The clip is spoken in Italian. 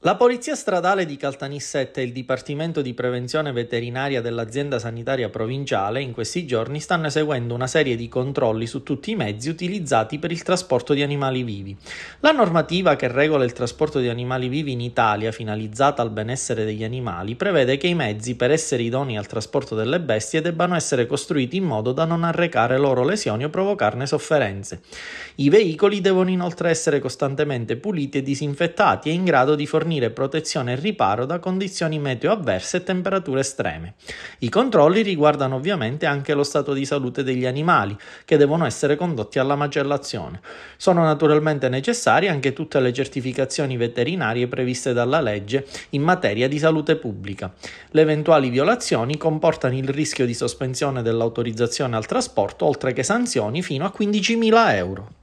La Polizia Stradale di Caltanissette e il Dipartimento di Prevenzione Veterinaria dell'Azienda Sanitaria Provinciale in questi giorni stanno eseguendo una serie di controlli su tutti i mezzi utilizzati per il trasporto di animali vivi. La normativa che regola il trasporto di animali vivi in Italia, finalizzata al benessere degli animali, prevede che i mezzi per essere idoni al trasporto delle bestie debbano essere costruiti in modo da non arrecare loro lesioni o provocarne sofferenze. I veicoli devono inoltre essere costantemente puliti e disinfettati e in grado di fornire fornire protezione e riparo da condizioni meteo avverse e temperature estreme. I controlli riguardano ovviamente anche lo stato di salute degli animali, che devono essere condotti alla macellazione. Sono naturalmente necessarie anche tutte le certificazioni veterinarie previste dalla legge in materia di salute pubblica. Le eventuali violazioni comportano il rischio di sospensione dell'autorizzazione al trasporto, oltre che sanzioni fino a 15.000 euro.